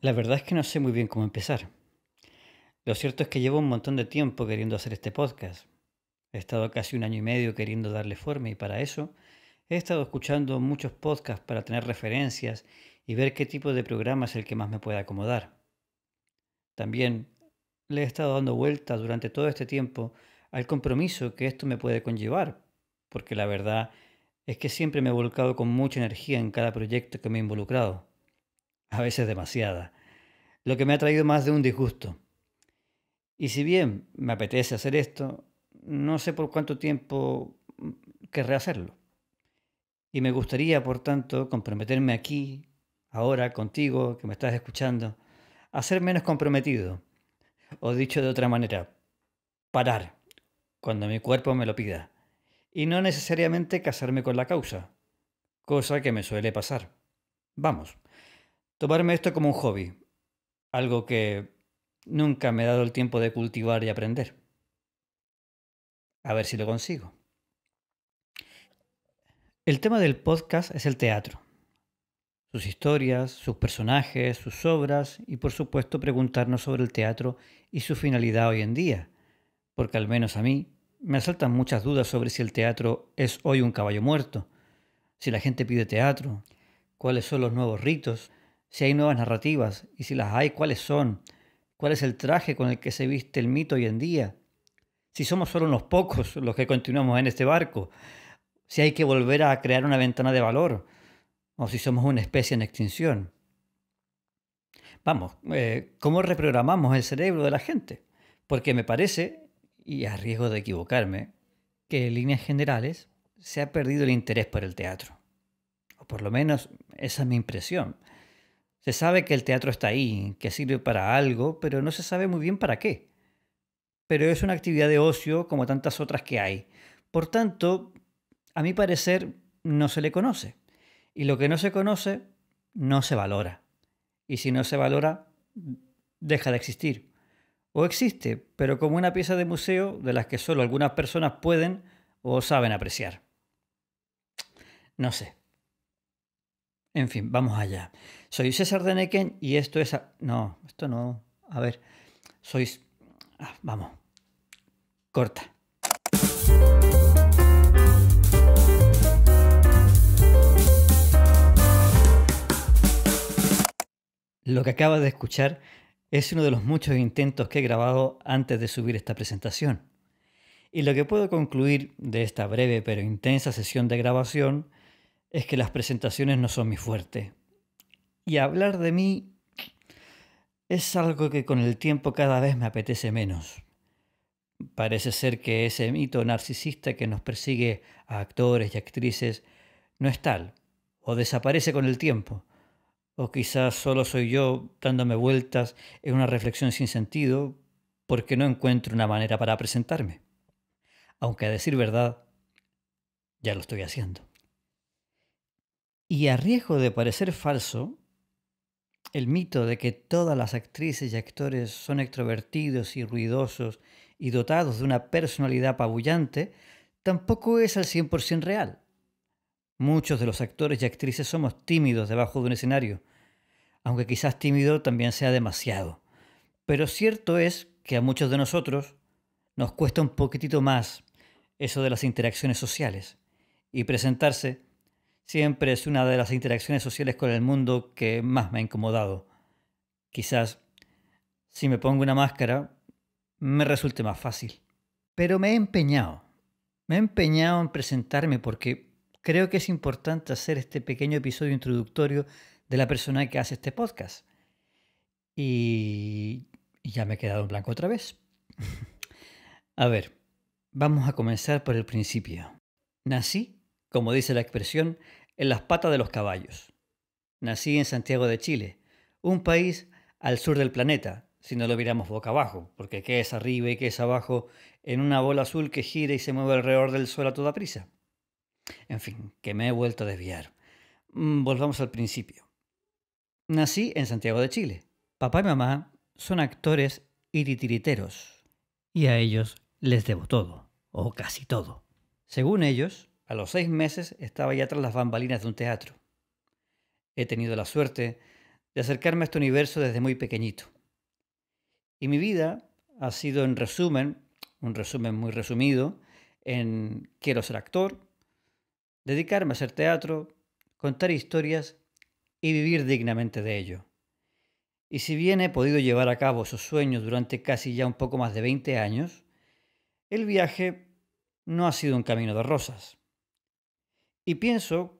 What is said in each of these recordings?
La verdad es que no sé muy bien cómo empezar. Lo cierto es que llevo un montón de tiempo queriendo hacer este podcast. He estado casi un año y medio queriendo darle forma y para eso he estado escuchando muchos podcasts para tener referencias y ver qué tipo de programa es el que más me pueda acomodar. También le he estado dando vueltas durante todo este tiempo al compromiso que esto me puede conllevar, porque la verdad es que siempre me he volcado con mucha energía en cada proyecto que me he involucrado a veces demasiada, lo que me ha traído más de un disgusto. Y si bien me apetece hacer esto, no sé por cuánto tiempo mm, querré hacerlo. Y me gustaría, por tanto, comprometerme aquí, ahora, contigo, que me estás escuchando, a ser menos comprometido. O dicho de otra manera, parar cuando mi cuerpo me lo pida. Y no necesariamente casarme con la causa, cosa que me suele pasar. Vamos, tomarme esto como un hobby, algo que nunca me he dado el tiempo de cultivar y aprender. A ver si lo consigo. El tema del podcast es el teatro. Sus historias, sus personajes, sus obras y por supuesto preguntarnos sobre el teatro y su finalidad hoy en día, porque al menos a mí me asaltan muchas dudas sobre si el teatro es hoy un caballo muerto, si la gente pide teatro, cuáles son los nuevos ritos, si hay nuevas narrativas y si las hay, cuáles son, cuál es el traje con el que se viste el mito hoy en día, si somos solo unos pocos los que continuamos en este barco, si hay que volver a crear una ventana de valor o si somos una especie en extinción. Vamos, eh, ¿cómo reprogramamos el cerebro de la gente? Porque me parece, y a riesgo de equivocarme, que en líneas generales se ha perdido el interés por el teatro. O por lo menos esa es mi impresión. Se sabe que el teatro está ahí, que sirve para algo, pero no se sabe muy bien para qué. Pero es una actividad de ocio como tantas otras que hay. Por tanto, a mi parecer, no se le conoce. Y lo que no se conoce, no se valora. Y si no se valora, deja de existir. O existe, pero como una pieza de museo de las que solo algunas personas pueden o saben apreciar. No sé, en fin, vamos allá. Soy César de y esto es... No, esto no. A ver, sois... Ah, vamos. Corta. Lo que acabas de escuchar es uno de los muchos intentos que he grabado antes de subir esta presentación. Y lo que puedo concluir de esta breve pero intensa sesión de grabación es que las presentaciones no son mi fuerte. Y hablar de mí es algo que con el tiempo cada vez me apetece menos. Parece ser que ese mito narcisista que nos persigue a actores y actrices no es tal, o desaparece con el tiempo, o quizás solo soy yo dándome vueltas en una reflexión sin sentido porque no encuentro una manera para presentarme. Aunque a decir verdad, ya lo estoy haciendo. Y a riesgo de parecer falso, el mito de que todas las actrices y actores son extrovertidos y ruidosos y dotados de una personalidad apabullante tampoco es al 100% real. Muchos de los actores y actrices somos tímidos debajo de un escenario, aunque quizás tímido también sea demasiado. Pero cierto es que a muchos de nosotros nos cuesta un poquitito más eso de las interacciones sociales y presentarse Siempre es una de las interacciones sociales con el mundo que más me ha incomodado. Quizás, si me pongo una máscara, me resulte más fácil. Pero me he empeñado. Me he empeñado en presentarme porque creo que es importante hacer este pequeño episodio introductorio de la persona que hace este podcast. Y ya me he quedado en blanco otra vez. a ver, vamos a comenzar por el principio. Nací como dice la expresión, en las patas de los caballos. Nací en Santiago de Chile, un país al sur del planeta, si no lo miramos boca abajo, porque qué es arriba y qué es abajo en una bola azul que gira y se mueve alrededor del sol a toda prisa. En fin, que me he vuelto a desviar. Mm, volvamos al principio. Nací en Santiago de Chile. Papá y mamá son actores iritiriteros y a ellos les debo todo, o casi todo. Según ellos, a los seis meses estaba ya tras las bambalinas de un teatro. He tenido la suerte de acercarme a este universo desde muy pequeñito. Y mi vida ha sido, en resumen, un resumen muy resumido, en quiero ser actor, dedicarme a hacer teatro, contar historias y vivir dignamente de ello. Y si bien he podido llevar a cabo esos sueños durante casi ya un poco más de 20 años, el viaje no ha sido un camino de rosas. Y pienso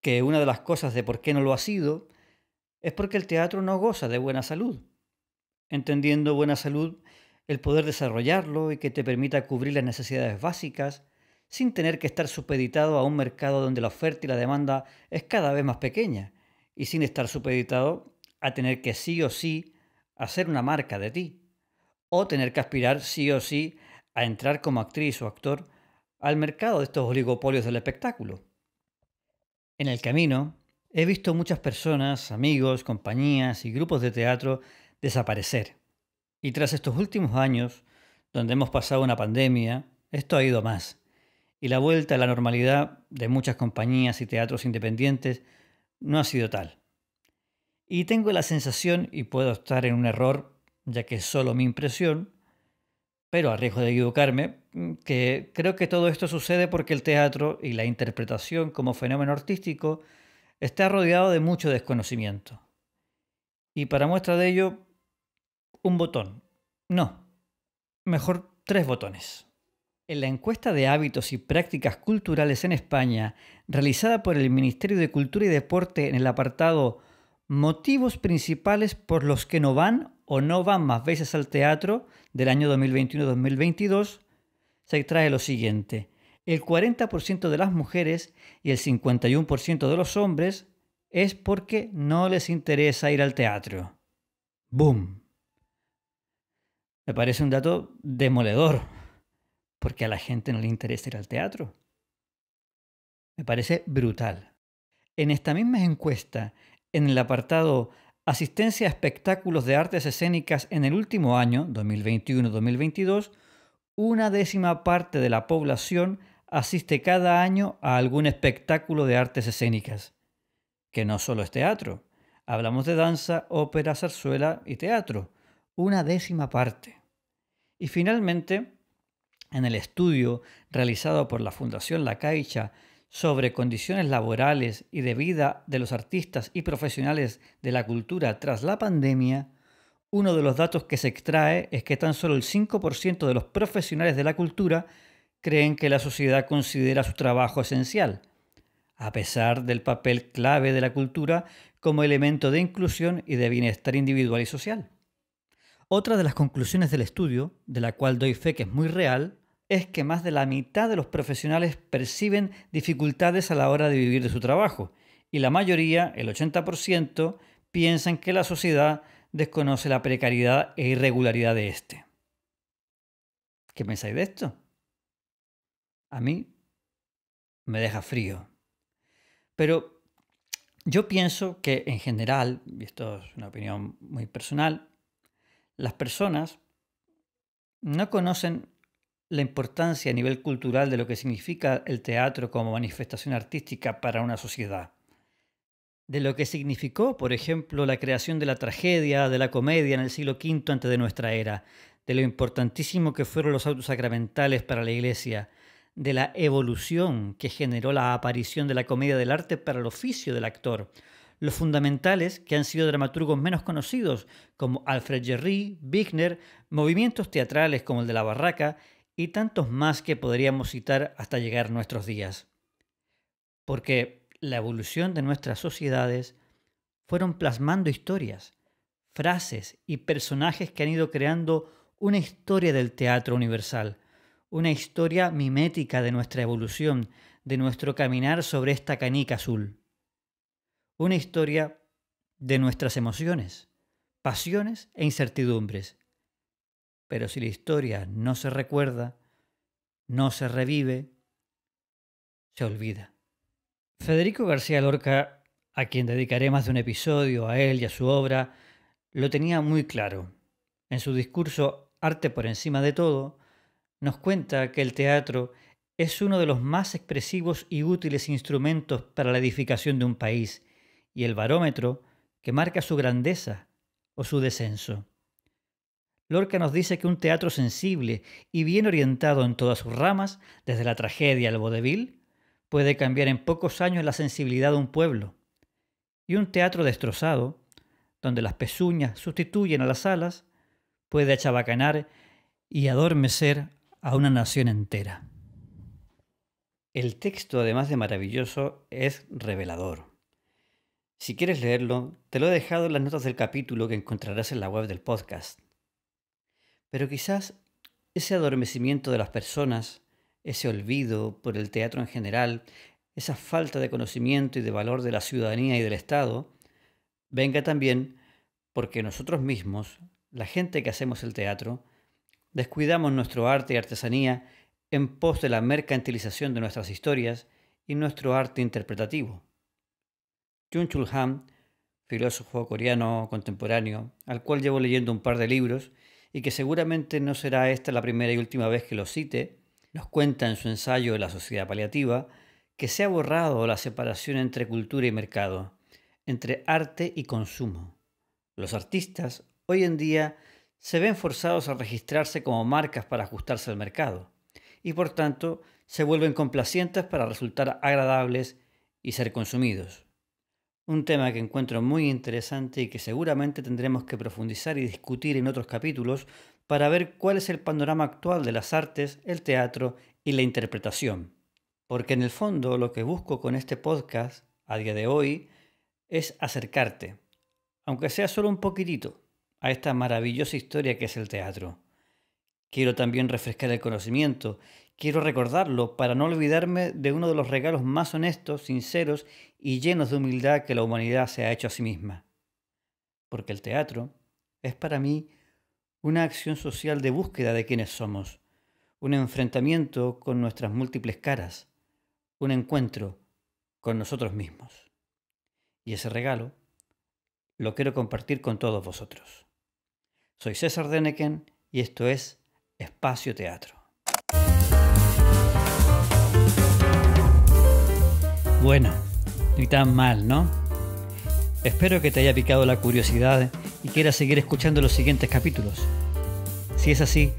que una de las cosas de por qué no lo ha sido es porque el teatro no goza de buena salud. Entendiendo buena salud, el poder desarrollarlo y que te permita cubrir las necesidades básicas sin tener que estar supeditado a un mercado donde la oferta y la demanda es cada vez más pequeña y sin estar supeditado a tener que sí o sí hacer una marca de ti o tener que aspirar sí o sí a entrar como actriz o actor al mercado de estos oligopolios del espectáculo. En el camino, he visto muchas personas, amigos, compañías y grupos de teatro desaparecer. Y tras estos últimos años, donde hemos pasado una pandemia, esto ha ido más. Y la vuelta a la normalidad de muchas compañías y teatros independientes no ha sido tal. Y tengo la sensación, y puedo estar en un error, ya que es solo mi impresión, pero a riesgo de equivocarme, mm, que creo que todo esto sucede porque el teatro y la interpretación como fenómeno artístico está rodeado de mucho desconocimiento. Y para muestra de ello, un botón. No, mejor tres botones. En la encuesta de hábitos y prácticas culturales en España, realizada por el Ministerio de Cultura y Deporte en el apartado motivos principales por los que no van o no van más veces al teatro del año 2021-2022, se extrae lo siguiente. El 40% de las mujeres y el 51% de los hombres es porque no les interesa ir al teatro. ¡Boom! Me parece un dato demoledor, porque a la gente no le interesa ir al teatro. Me parece brutal. En esta misma encuesta, en el apartado Asistencia a espectáculos de artes escénicas en el último año, 2021-2022, una décima parte de la población asiste cada año a algún espectáculo de artes escénicas, que no solo es teatro. Hablamos de danza, ópera, zarzuela y teatro. Una décima parte. Y finalmente, en el estudio realizado por la Fundación La Caixa sobre condiciones laborales y de vida de los artistas y profesionales de la cultura tras la pandemia, uno de los datos que se extrae es que tan solo el 5% de los profesionales de la cultura creen que la sociedad considera su trabajo esencial, a pesar del papel clave de la cultura como elemento de inclusión y de bienestar individual y social. Otra de las conclusiones del estudio, de la cual doy fe que es muy real, es que más de la mitad de los profesionales perciben dificultades a la hora de vivir de su trabajo y la mayoría, el 80%, piensan que la sociedad desconoce la precariedad e irregularidad de este. ¿Qué pensáis de esto? A mí me deja frío. Pero yo pienso que en general, y esto es una opinión muy personal, las personas no conocen la importancia a nivel cultural de lo que significa el teatro como manifestación artística para una sociedad. De lo que significó, por ejemplo, la creación de la tragedia, de la comedia en el siglo V antes de nuestra era, de lo importantísimo que fueron los autos sacramentales para la Iglesia, de la evolución que generó la aparición de la comedia del arte para el oficio del actor, los fundamentales que han sido dramaturgos menos conocidos como Alfred Jerry, Wigner, movimientos teatrales como el de la Barraca y tantos más que podríamos citar hasta llegar nuestros días. Porque la evolución de nuestras sociedades fueron plasmando historias, frases y personajes que han ido creando una historia del teatro universal, una historia mimética de nuestra evolución, de nuestro caminar sobre esta canica azul. Una historia de nuestras emociones, pasiones e incertidumbres, pero si la historia no se recuerda, no se revive, se olvida. Federico García Lorca, a quien dedicaré más de un episodio a él y a su obra, lo tenía muy claro. En su discurso Arte por encima de todo, nos cuenta que el teatro es uno de los más expresivos y útiles instrumentos para la edificación de un país y el barómetro que marca su grandeza o su descenso. Lorca nos dice que un teatro sensible y bien orientado en todas sus ramas, desde la tragedia al vodevil, puede cambiar en pocos años la sensibilidad de un pueblo. Y un teatro destrozado, donde las pezuñas sustituyen a las alas, puede achabacanar y adormecer a una nación entera. El texto, además de maravilloso, es revelador. Si quieres leerlo, te lo he dejado en las notas del capítulo que encontrarás en la web del podcast. Pero quizás ese adormecimiento de las personas, ese olvido por el teatro en general, esa falta de conocimiento y de valor de la ciudadanía y del Estado, venga también porque nosotros mismos, la gente que hacemos el teatro, descuidamos nuestro arte y artesanía en pos de la mercantilización de nuestras historias y nuestro arte interpretativo. Jung Chul Han, filósofo coreano contemporáneo, al cual llevo leyendo un par de libros y que seguramente no será esta la primera y última vez que lo cite, nos cuenta en su ensayo de La sociedad paliativa que se ha borrado la separación entre cultura y mercado, entre arte y consumo. Los artistas hoy en día se ven forzados a registrarse como marcas para ajustarse al mercado y por tanto se vuelven complacientes para resultar agradables y ser consumidos. Un tema que encuentro muy interesante y que seguramente tendremos que profundizar y discutir en otros capítulos para ver cuál es el panorama actual de las artes, el teatro y la interpretación. Porque en el fondo lo que busco con este podcast, a día de hoy, es acercarte, aunque sea solo un poquitito, a esta maravillosa historia que es el teatro. Quiero también refrescar el conocimiento Quiero recordarlo para no olvidarme de uno de los regalos más honestos, sinceros y llenos de humildad que la humanidad se ha hecho a sí misma. Porque el teatro es para mí una acción social de búsqueda de quienes somos, un enfrentamiento con nuestras múltiples caras, un encuentro con nosotros mismos. Y ese regalo lo quiero compartir con todos vosotros. Soy César Deneken y esto es Espacio Teatro. Bueno, ni tan mal, ¿no? Espero que te haya picado la curiosidad y quieras seguir escuchando los siguientes capítulos. Si es así,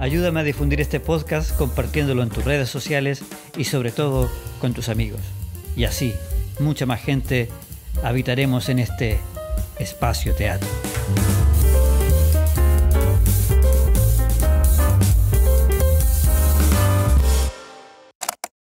ayúdame a difundir este podcast compartiéndolo en tus redes sociales y sobre todo con tus amigos. Y así, mucha más gente habitaremos en este espacio teatro.